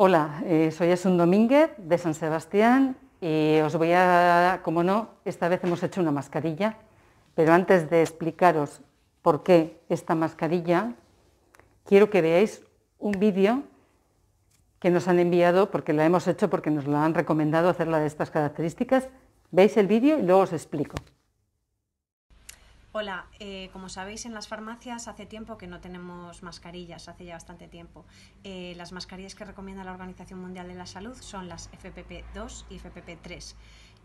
Hola, eh, soy Asun Domínguez de San Sebastián y os voy a, como no, esta vez hemos hecho una mascarilla, pero antes de explicaros por qué esta mascarilla, quiero que veáis un vídeo que nos han enviado, porque la hemos hecho porque nos lo han recomendado hacerla de estas características. Veis el vídeo y luego os explico. Hola, eh, como sabéis en las farmacias hace tiempo que no tenemos mascarillas, hace ya bastante tiempo. Eh, las mascarillas que recomienda la Organización Mundial de la Salud son las FPP2 y FPP3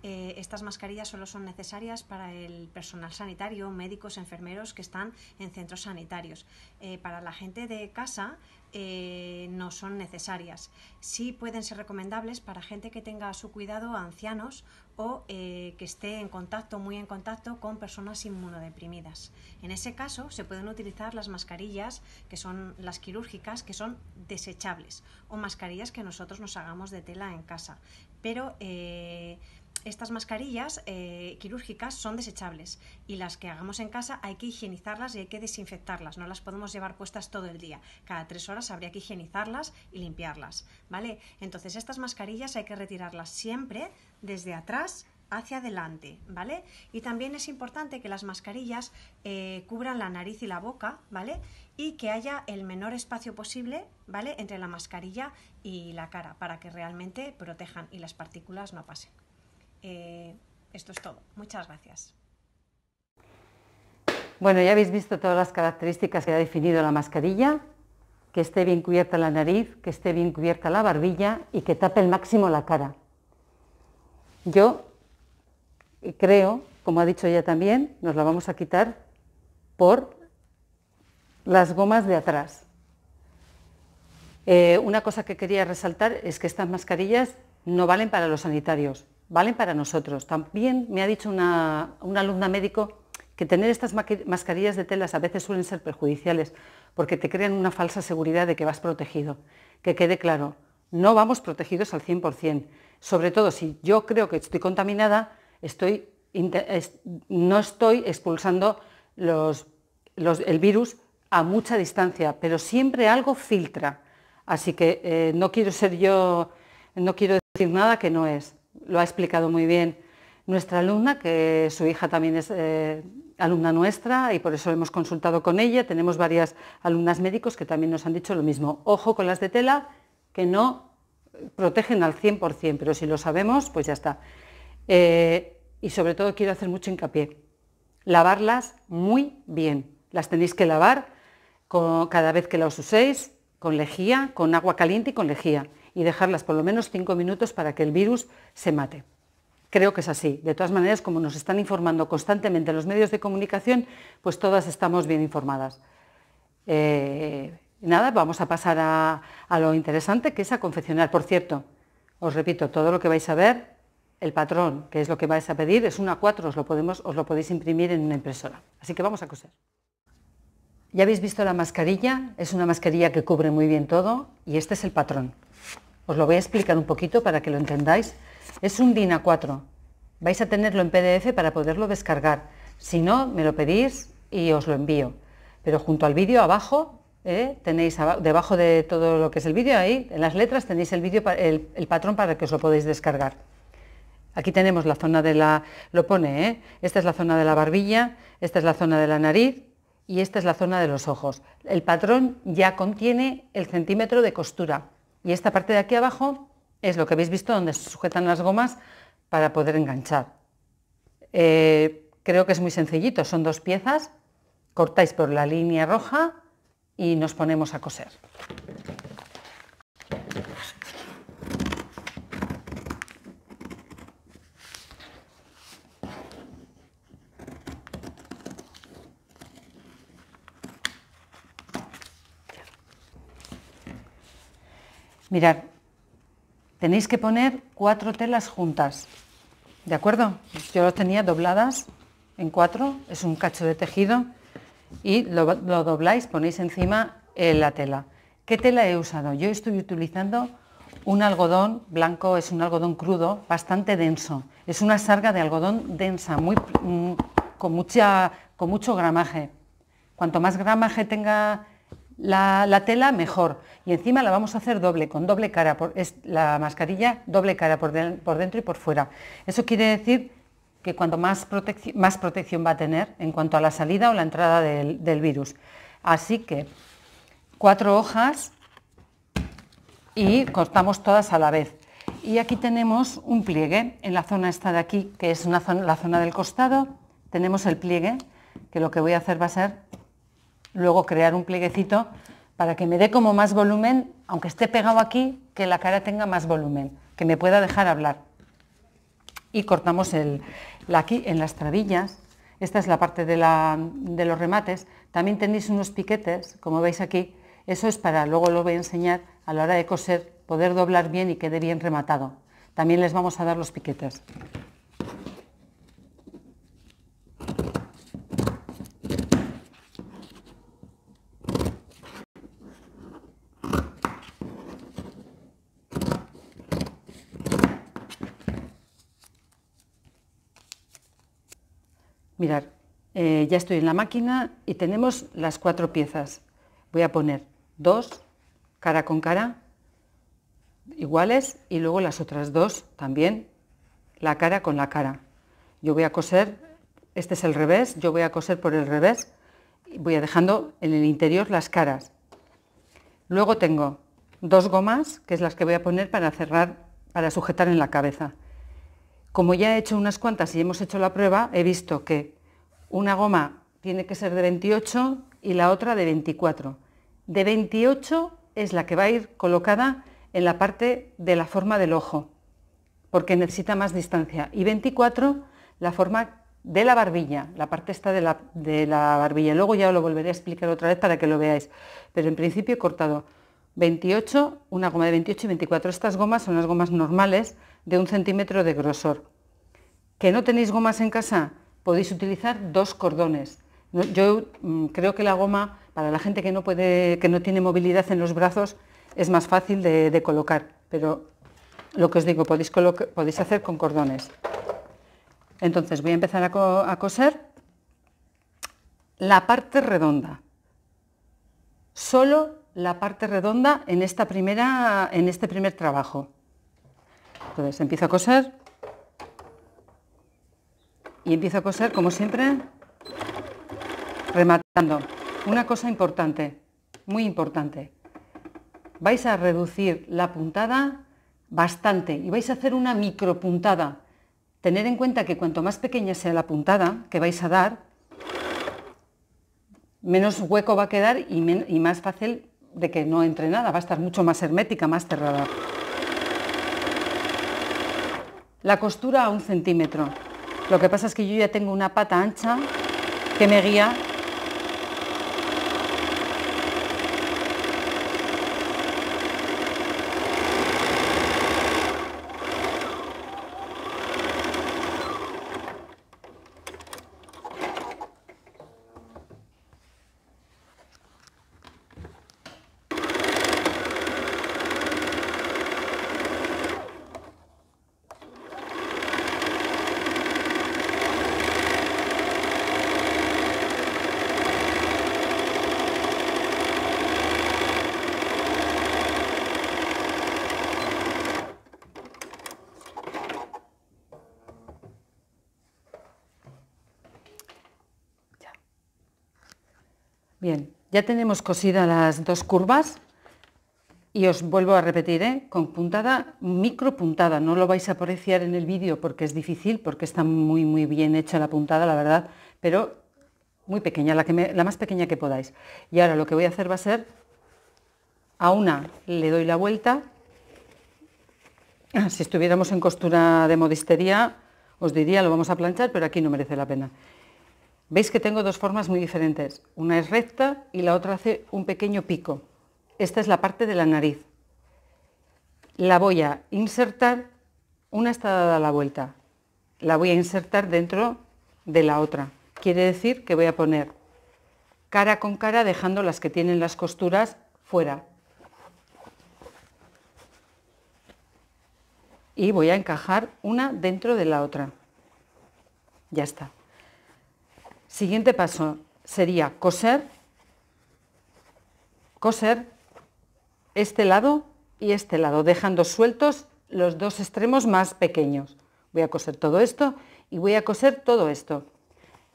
eh, estas mascarillas solo son necesarias para el personal sanitario, médicos, enfermeros que están en centros sanitarios. Eh, para la gente de casa eh, no son necesarias. Sí pueden ser recomendables para gente que tenga a su cuidado a ancianos o que esté en contacto, muy en contacto con personas inmunodeprimidas. En ese caso se pueden utilizar las mascarillas que son las quirúrgicas, que son desechables, o mascarillas que nosotros nos hagamos de tela en casa. Pero estas mascarillas eh, quirúrgicas son desechables y las que hagamos en casa hay que higienizarlas y hay que desinfectarlas. No las podemos llevar puestas todo el día. Cada tres horas habría que higienizarlas y limpiarlas, ¿vale? Entonces estas mascarillas hay que retirarlas siempre desde atrás hacia adelante, ¿vale? Y también es importante que las mascarillas eh, cubran la nariz y la boca, ¿vale? Y que haya el menor espacio posible, ¿vale? Entre la mascarilla y la cara, para que realmente protejan y las partículas no pasen. Eh, esto es todo. Muchas gracias. Bueno, ya habéis visto todas las características que ha definido la mascarilla, que esté bien cubierta la nariz, que esté bien cubierta la barbilla y que tape el máximo la cara. Yo creo, como ha dicho ella también, nos la vamos a quitar por las gomas de atrás. Eh, una cosa que quería resaltar es que estas mascarillas no valen para los sanitarios, valen para nosotros. También me ha dicho una, alumna médico que tener estas mascarillas de telas a veces suelen ser perjudiciales porque te crean una falsa seguridad de que vas protegido. Que quede claro, no vamos protegidos al 100%. Sobre todo si yo creo que estoy contaminada, no estoy expulsando el virus a mucha distancia, pero siempre algo filtra. Así que eh, no quiero ser yo, no quiero decir nada que no es lo ha explicado muy bien nuestra alumna, que su hija también es eh, alumna nuestra y por eso hemos consultado con ella. Tenemos varias alumnas médicos que también nos han dicho lo mismo. Ojo con las de tela, que no protegen al 100%, pero si lo sabemos, pues ya está. Eh, y sobre todo quiero hacer mucho hincapié. Lavarlas muy bien. Las tenéis que lavar con, cada vez que las uséis, con lejía, con agua caliente y con lejía y dejarlas por lo menos cinco minutos para que el virus se mate. Creo que es así. De todas maneras, como nos están informando constantemente los medios de comunicación, pues todas estamos bien informadas. Eh, nada, vamos a pasar a, lo interesante que es a confeccionar. Por cierto, os repito, todo lo que vais a ver, el patrón, que es lo que vais a pedir, es una A4, os lo, podemos, os lo podéis imprimir en una impresora. Así que vamos a coser. Ya habéis visto la mascarilla, es una mascarilla que cubre muy bien todo y este es el patrón. Os lo voy a explicar un poquito para que lo entendáis. Es un Dina 4 Vais a tenerlo en PDF para poderlo descargar. Si no, me lo pedís y os lo envío. Pero junto al vídeo abajo, ¿eh? tenéis debajo de todo lo que es el vídeo, ahí en las letras tenéis el, vídeo el, patrón para que os lo podáis descargar. Aquí tenemos la zona de la, lo pone, ¿eh? esta es la zona de la barbilla, esta es la zona de la nariz y esta es la zona de los ojos. El patrón ya contiene el centímetro de costura. Y esta parte de aquí abajo es lo que habéis visto donde se sujetan las gomas para poder enganchar. Eh, creo que es muy sencillito, son dos piezas, cortáis por la línea roja y nos ponemos a coser. Mirad, tenéis que poner cuatro telas juntas, ¿de acuerdo? Yo las tenía dobladas en cuatro, es un cacho de tejido y lo, dobláis, ponéis encima eh, la tela. ¿Qué tela he usado? Yo estoy utilizando un algodón blanco, es un algodón crudo, bastante denso. Es una sarga de algodón densa, muy, mm, con, mucha, con mucho gramaje. Cuanto más gramaje tenga la, tela mejor y encima la vamos a hacer doble, con doble cara, por, es la mascarilla doble cara por, por, dentro y por fuera. Eso quiere decir que cuanto más, más, protección va a tener en cuanto a la salida o la entrada del, virus. Así que cuatro hojas y cortamos todas a la vez. Y aquí tenemos un pliegue en la zona esta de aquí, que es una zona, la zona del costado, tenemos el pliegue, que lo que voy a hacer va a ser luego crear un plieguecito para que me dé como más volumen, aunque esté pegado aquí, que la cara tenga más volumen, que me pueda dejar hablar. Y cortamos el, aquí en las trabillas, esta es la parte de, de los remates, también tenéis unos piquetes, como veis aquí, eso es para, luego lo voy a enseñar, a la hora de coser, poder doblar bien y quede bien rematado. También les vamos a dar los piquetes. mirar, eh, ya estoy en la máquina y tenemos las cuatro piezas. Voy a poner dos cara con cara iguales y luego las otras dos también la cara con la cara. Yo voy a coser, este es el revés, yo voy a coser por el revés y voy a dejando en el interior las caras. Luego tengo dos gomas, que es las que voy a poner para cerrar, para sujetar en la cabeza. Como ya he hecho unas cuantas y hemos hecho la prueba, he visto que una goma tiene que ser de 28 y la otra de 24. De 28 es la que va a ir colocada en la parte de la forma del ojo, porque necesita más distancia. Y 24, la forma de la barbilla, la parte esta de la, barbilla. Luego ya lo volveré a explicar otra vez para que lo veáis. Pero en principio he cortado 28, una goma de 28 y 24. Estas gomas son las gomas normales de un centímetro de grosor. ¿Que no tenéis gomas en casa? Podéis utilizar dos cordones. Yo mm, creo que la goma, para la gente que no, puede, que no tiene movilidad en los brazos, es más fácil de, colocar, pero lo que os digo, podéis, podéis hacer con cordones. Entonces voy a empezar a, a coser la parte redonda. Solo la parte redonda en, esta primera, en este primer trabajo. Entonces empiezo a coser y empiezo a coser como siempre rematando. Una cosa importante, muy importante, vais a reducir la puntada bastante y vais a hacer una micropuntada. Tened en cuenta que cuanto más pequeña sea la puntada que vais a dar, menos hueco va a quedar y, y más fácil de que no entre nada, va a estar mucho más hermética, más cerrada la costura a un centímetro. Lo que pasa es que yo ya tengo una pata ancha que me guía Bien, ya tenemos cosidas las dos curvas y os vuelvo a repetir, ¿eh? con puntada, micro puntada, no lo vais a apreciar en el vídeo porque es difícil, porque está muy muy bien hecha la puntada, la verdad, pero muy pequeña, la, que la más pequeña que podáis. Y ahora lo que voy a hacer va a ser, a una le doy la vuelta, ah, si estuviéramos en costura de modistería, os diría, lo vamos a planchar, pero aquí no merece la pena. Veis que tengo dos formas muy diferentes. Una es recta y la otra hace un pequeño pico. Esta es la parte de la nariz. La voy a insertar, una está dada la vuelta, la voy a insertar dentro de la otra. Quiere decir que voy a poner cara con cara dejando las que tienen las costuras fuera. Y voy a encajar una dentro de la otra. Ya está. Siguiente paso sería coser, coser este lado y este lado, dejando sueltos los dos extremos más pequeños. Voy a coser todo esto y voy a coser todo esto.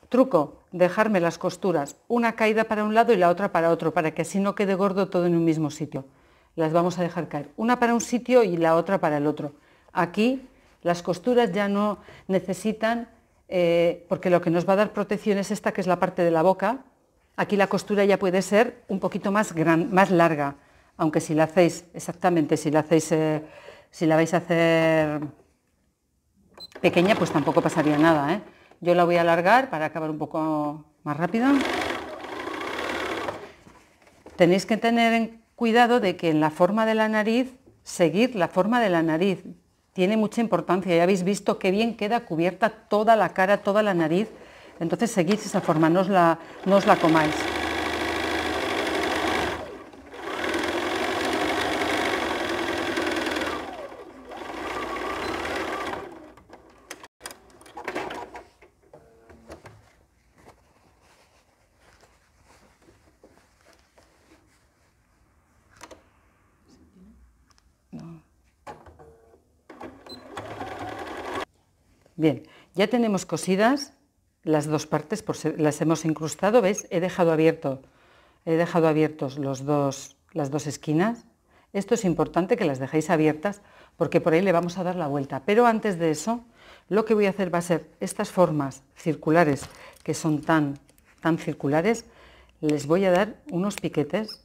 Truco, dejarme las costuras, una caída para un lado y la otra para otro, para que así no quede gordo todo en un mismo sitio. Las vamos a dejar caer, una para un sitio y la otra para el otro. Aquí las costuras ya no necesitan eh, porque lo que nos va a dar protección es esta, que es la parte de la boca. Aquí la costura ya puede ser un poquito más, larga, aunque si la hacéis, exactamente, si la hacéis, eh, si la vais a hacer pequeña, pues tampoco pasaría nada. ¿eh? Yo la voy a alargar para acabar un poco más rápido. Tenéis que tener cuidado de que en la forma de la nariz, seguir la forma de la nariz tiene mucha importancia. Ya habéis visto qué bien queda cubierta toda la cara, toda la nariz. Entonces seguís esa forma, no la, no os la comáis. Bien, ya tenemos cosidas las dos partes, las hemos incrustado, ¿veis? He dejado abierto, he dejado abiertos los dos, las dos esquinas. Esto es importante que las dejéis abiertas porque por ahí le vamos a dar la vuelta. Pero antes de eso, lo que voy a hacer va a ser estas formas circulares que son tan, tan circulares, les voy a dar unos piquetes,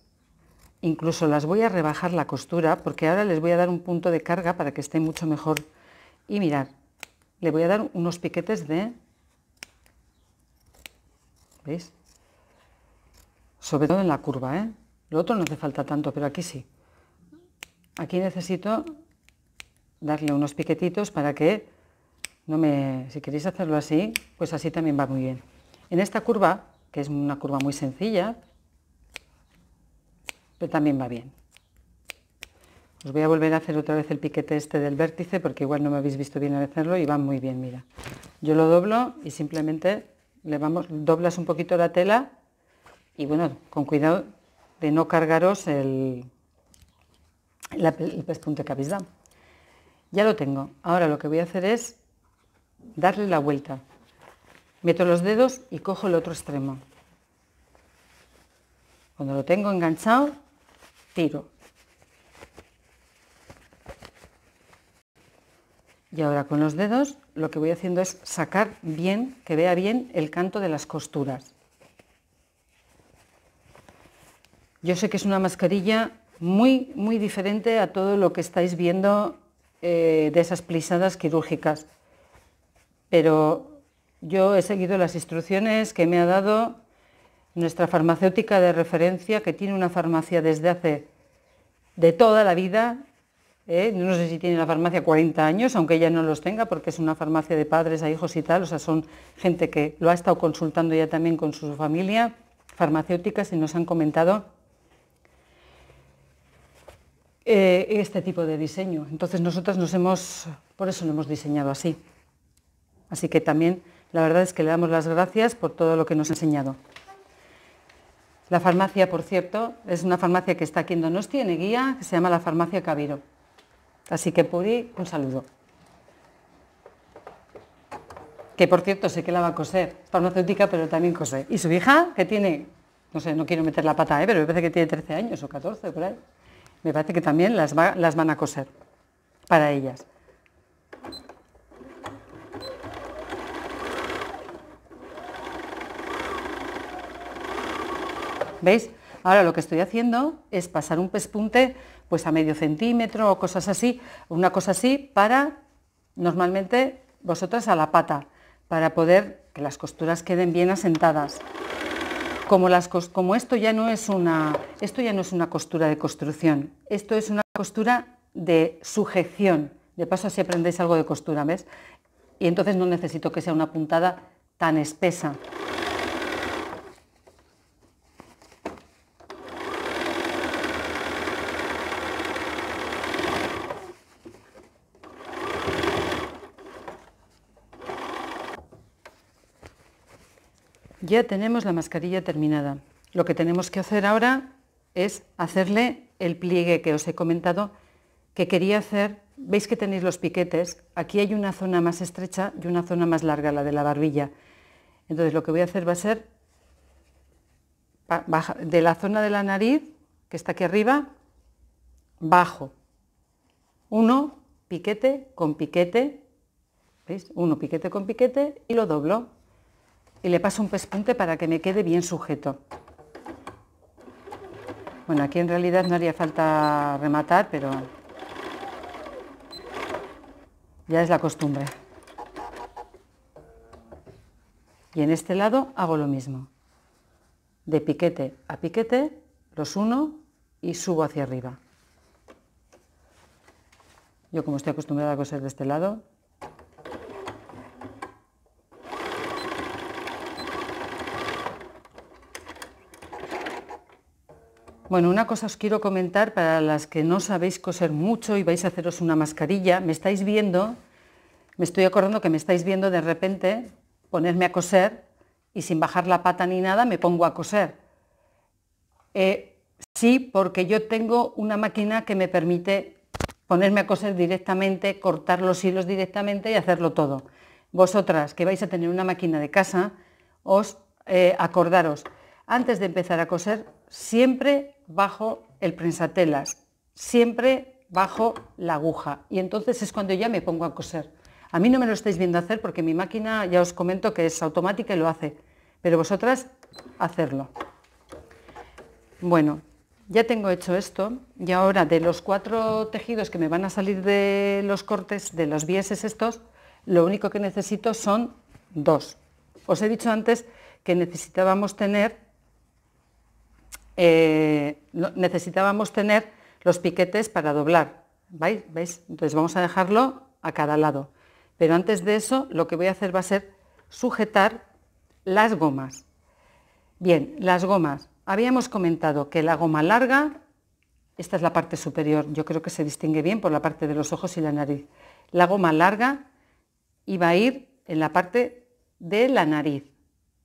incluso las voy a rebajar la costura porque ahora les voy a dar un punto de carga para que esté mucho mejor. Y mirar, le voy a dar unos piquetes de... ¿Veis? Sobre todo en la curva, ¿eh? Lo otro no hace falta tanto, pero aquí sí. Aquí necesito darle unos piquetitos para que no me... Si queréis hacerlo así, pues así también va muy bien. En esta curva, que es una curva muy sencilla, pero también va bien. Os voy a volver a hacer otra vez el piquete este del vértice porque igual no me habéis visto bien hacerlo y va muy bien, mira. Yo lo doblo y simplemente le vamos, doblas un poquito la tela y bueno, con cuidado de no cargaros el, el, el pespunte que habéis dado. Ya lo tengo. Ahora lo que voy a hacer es darle la vuelta. Meto los dedos y cojo el otro extremo. Cuando lo tengo enganchado, tiro Y ahora con los dedos lo que voy haciendo es sacar bien, que vea bien el canto de las costuras. Yo sé que es una mascarilla muy, muy diferente a todo lo que estáis viendo eh, de esas plisadas quirúrgicas, pero yo he seguido las instrucciones que me ha dado nuestra farmacéutica de referencia, que tiene una farmacia desde hace de toda la vida ¿Eh? no sé si tiene la farmacia 40 años, aunque ella no los tenga, porque es una farmacia de padres a hijos y tal, o sea, son gente que lo ha estado consultando ya también con su familia, farmacéuticas, y nos han comentado eh, este tipo de diseño. Entonces nosotras nos hemos, por eso lo hemos diseñado así. Así que también la verdad es que le damos las gracias por todo lo que nos ha enseñado. La farmacia, por cierto, es una farmacia que está aquí en Donostia, tiene guía, que se llama la Farmacia Cabiro. Así que Puri, un saludo. Que por cierto sé que la va a coser, es farmacéutica, pero también cose. Y su hija, que tiene, no sé, no quiero meter la pata, ¿eh? pero me parece que tiene 13 años o 14, por ahí. Me parece que también las van a coser para ellas. ¿Veis? Ahora lo que estoy haciendo es pasar un pespunte pues a medio centímetro o cosas así, una cosa así para normalmente vosotras a la pata, para poder que las costuras queden bien asentadas. Como, las, como esto, ya no es una, esto ya no es una costura de construcción, esto es una costura de sujeción. De paso si aprendéis algo de costura, ¿ves? Y entonces no necesito que sea una puntada tan espesa. ya tenemos la mascarilla terminada. Lo que tenemos que hacer ahora es hacerle el pliegue que os he comentado que quería hacer. Veis que tenéis los piquetes. Aquí hay una zona más estrecha y una zona más larga, la de la barbilla. Entonces lo que voy a hacer va a ser de la zona de la nariz, que está aquí arriba, bajo. Uno, piquete con piquete. ¿Veis? Uno, piquete con piquete y lo doblo y le paso un pespunte para que me quede bien sujeto. Bueno, aquí en realidad no haría falta rematar, pero ya es la costumbre. Y en este lado hago lo mismo. De piquete a piquete los uno y subo hacia arriba. Yo como estoy acostumbrada a coser de este lado, Bueno, una cosa os quiero comentar para las que no sabéis coser mucho y vais a haceros una mascarilla. Me estáis viendo, me estoy acordando que me estáis viendo de repente ponerme a coser y sin bajar la pata ni nada me pongo a coser. Eh, sí, porque yo tengo una máquina que me permite ponerme a coser directamente, cortar los hilos directamente y hacerlo todo. Vosotras que vais a tener una máquina de casa, os eh, acordaros, antes de empezar a coser, siempre bajo el prensatelas, siempre bajo la aguja. Y entonces es cuando ya me pongo a coser. A mí no me lo estáis viendo hacer porque mi máquina ya os comento que es automática y lo hace, pero vosotras hacerlo. Bueno, ya tengo hecho esto y ahora de los cuatro tejidos que me van a salir de los cortes, de los bieses estos, lo único que necesito son dos. Os he dicho antes que necesitábamos tener eh, necesitábamos tener los piquetes para doblar, Entonces vamos a dejarlo a cada lado. Pero antes de eso, lo que voy a hacer va a ser sujetar las gomas. Bien, las gomas. Habíamos comentado que la goma larga, esta es la parte superior, yo creo que se distingue bien por la parte de los ojos y la nariz. La goma larga iba a ir en la parte de la nariz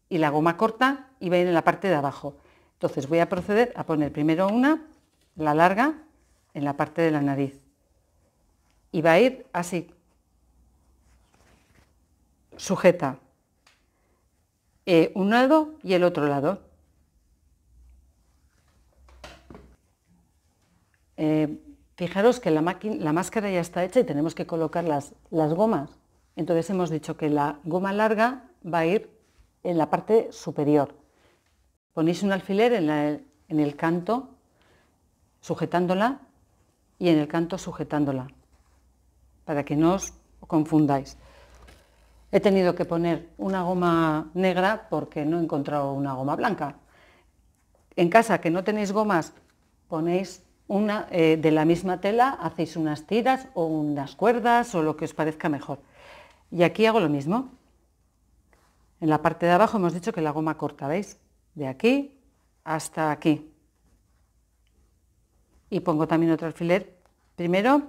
y la goma corta iba a ir en la parte de abajo. Entonces voy a proceder a poner primero una, la larga, en la parte de la nariz. Y va a ir así, sujeta eh, un lado y el otro lado. Eh, fijaros que la, máscara ya está hecha y tenemos que colocar las gomas. Entonces hemos dicho que la goma larga va a ir en la parte superior Ponéis un alfiler en, el canto sujetándola y en el canto sujetándola, para que no os confundáis. He tenido que poner una goma negra porque no he encontrado una goma blanca. En casa que no tenéis gomas, ponéis una eh, de la misma tela, hacéis unas tiras o unas cuerdas o lo que os parezca mejor. Y aquí hago lo mismo. En la parte de abajo hemos dicho que la goma corta, ¿veis? de aquí hasta aquí. Y pongo también otro alfiler primero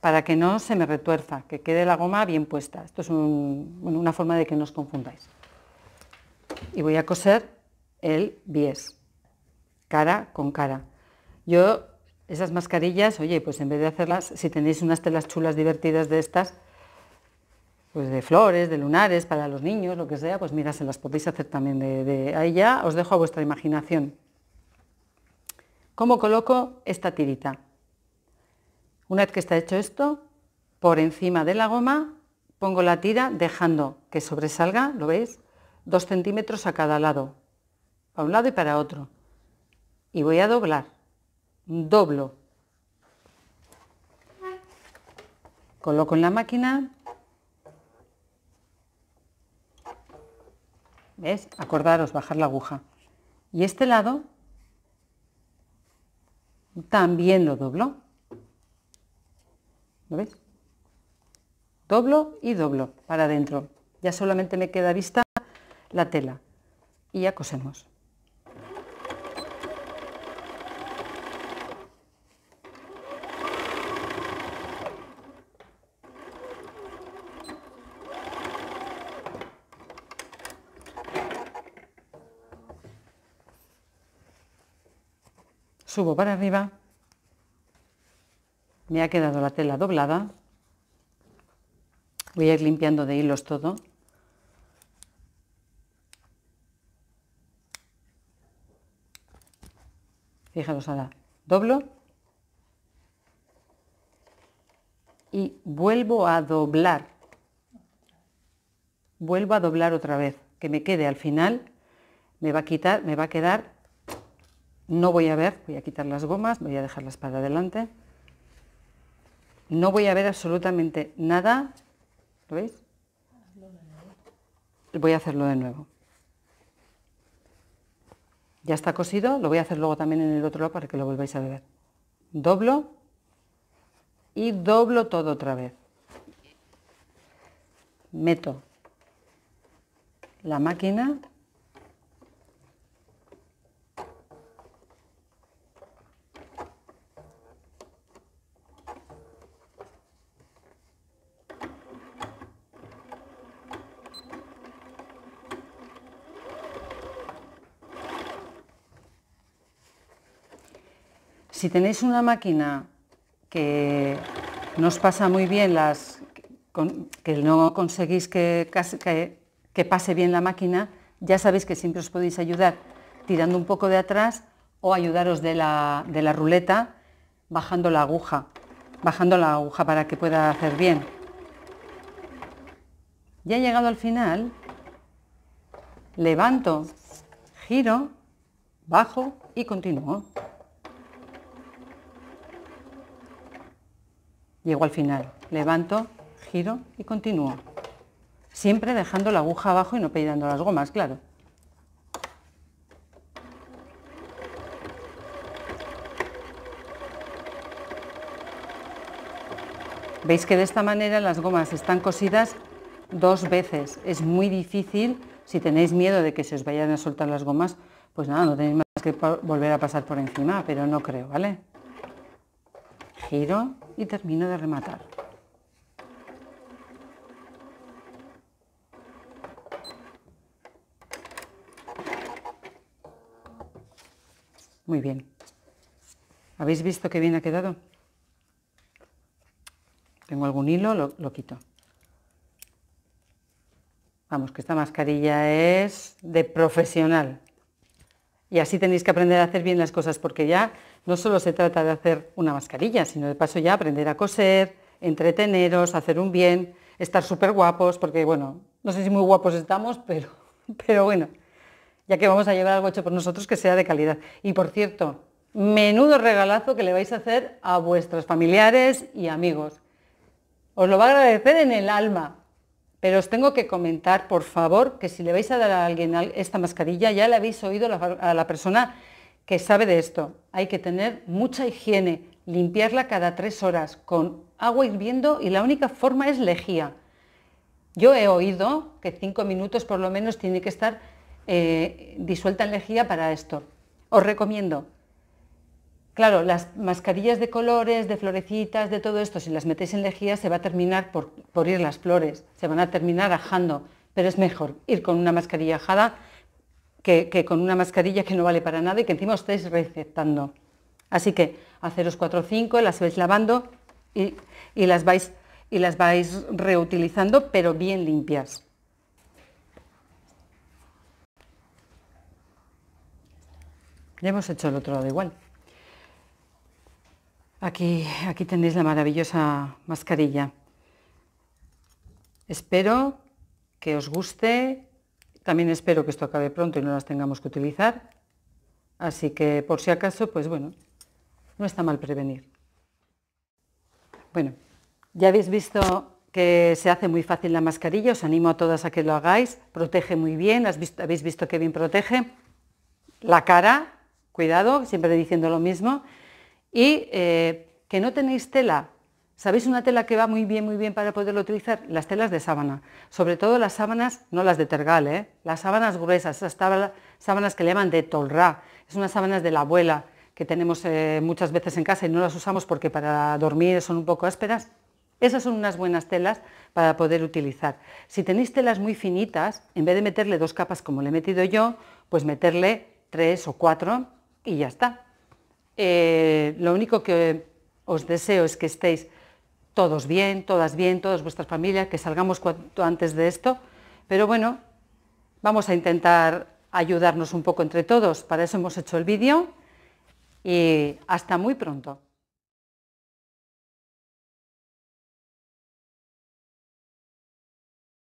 para que no se me retuerza, que quede la goma bien puesta. Esto es una forma de que no os confundáis. Y voy a coser el bies, cara con cara. Yo, esas mascarillas, oye, pues en vez de hacerlas, si tenéis unas telas chulas divertidas de estas, pues de flores, de lunares, para los niños, lo que sea, pues mira, se las podéis hacer también de, ahí ya, os dejo a vuestra imaginación. ¿Cómo coloco esta tirita? Una vez que está hecho esto, por encima de la goma pongo la tira dejando que sobresalga, ¿lo veis? Dos centímetros a cada lado, A un lado y para otro. Y voy a doblar, doblo. Coloco en la máquina Acordaros, bajar la aguja. Y este lado también lo doblo. ¿Lo veis? Doblo y doblo para adentro. Ya solamente me queda vista la tela. Y ya cosemos. subo para arriba, me ha quedado la tela doblada, voy a ir limpiando de hilos todo. Fijaros ahora, doblo y vuelvo a doblar, vuelvo a doblar otra vez, que me quede al final, me va a quitar, me va a quedar no voy a ver, voy a quitar las gomas, voy a dejarlas para adelante. No voy a ver absolutamente nada. ¿Lo veis? Voy a hacerlo de nuevo. Ya está cosido, lo voy a hacer luego también en el otro lado para que lo volváis a ver. Doblo y doblo todo otra vez. Meto la máquina si tenéis una máquina que no os pasa muy bien que no conseguís que, pase bien la máquina, ya sabéis que siempre os podéis ayudar tirando un poco de atrás o ayudaros de la, ruleta bajando la aguja, bajando la aguja para que pueda hacer bien. Ya he llegado al final, levanto, giro, bajo y continúo. Llego al final, levanto, giro y continúo. Siempre dejando la aguja abajo y no peinando las gomas, claro. Veis que de esta manera las gomas están cosidas dos veces. Es muy difícil, si tenéis miedo de que se os vayan a soltar las gomas, pues nada, no tenéis más que volver a pasar por encima, pero no creo, ¿vale? giro y termino de rematar. Muy bien. ¿Habéis visto qué bien ha quedado? Tengo algún hilo, lo, lo quito. Vamos, que esta mascarilla es de profesional. Y así tenéis que aprender a hacer bien las cosas porque ya no solo se trata de hacer una mascarilla, sino de paso ya aprender a coser, entreteneros, hacer un bien, estar súper guapos, porque bueno, no sé si muy guapos estamos, pero, pero bueno, ya que vamos a llevar algo hecho por nosotros que sea de calidad. Y por cierto, menudo regalazo que le vais a hacer a vuestros familiares y amigos. Os lo va a agradecer en el alma. Pero os tengo que comentar, por favor, que si le vais a dar a alguien esta mascarilla, ya le habéis oído a la persona que sabe de esto. Hay que tener mucha higiene, limpiarla cada tres horas con agua hirviendo y la única forma es lejía. Yo he oído que cinco minutos por lo menos tiene que estar eh, disuelta en lejía para esto. Os recomiendo. Claro, las mascarillas de colores, de florecitas, de todo esto, si las metéis en lejía se va a terminar por, por ir las flores, se van a terminar ajando, pero es mejor ir con una mascarilla ajada que, con una mascarilla que no vale para nada y que encima os estáis receptando Así que haceros 4 o 5, las vais lavando y, y, las vais, y las vais reutilizando, pero bien limpias. Ya hemos hecho el otro lado igual. Aquí, aquí tenéis la maravillosa mascarilla. Espero que os guste, también espero que esto acabe pronto y no las tengamos que utilizar. Así que por si acaso, pues bueno, no está mal prevenir. Bueno, ya habéis visto que se hace muy fácil la mascarilla, os animo a todas a que lo hagáis, protege muy bien, habéis visto que bien protege. La cara, cuidado, siempre diciendo lo mismo, y eh, que no tenéis tela, ¿Sabéis una tela que va muy bien, muy bien para poderlo utilizar? Las telas de sábana, sobre todo las sábanas, no las de tergal, ¿eh? las sábanas gruesas, esas sábanas que le llaman de tolra, es unas sábanas de la abuela que tenemos eh, muchas veces en casa y no las usamos porque para dormir son un poco ásperas. Esas son unas buenas telas para poder utilizar. Si tenéis telas muy finitas, en vez de meterle dos capas como le he metido yo, pues meterle tres o cuatro y ya está. Eh, lo único que os deseo es que estéis todos bien, todas bien, todas vuestras familias, que salgamos cuanto antes de esto, pero bueno, vamos a intentar ayudarnos un poco entre todos, para eso hemos hecho el vídeo y hasta muy pronto.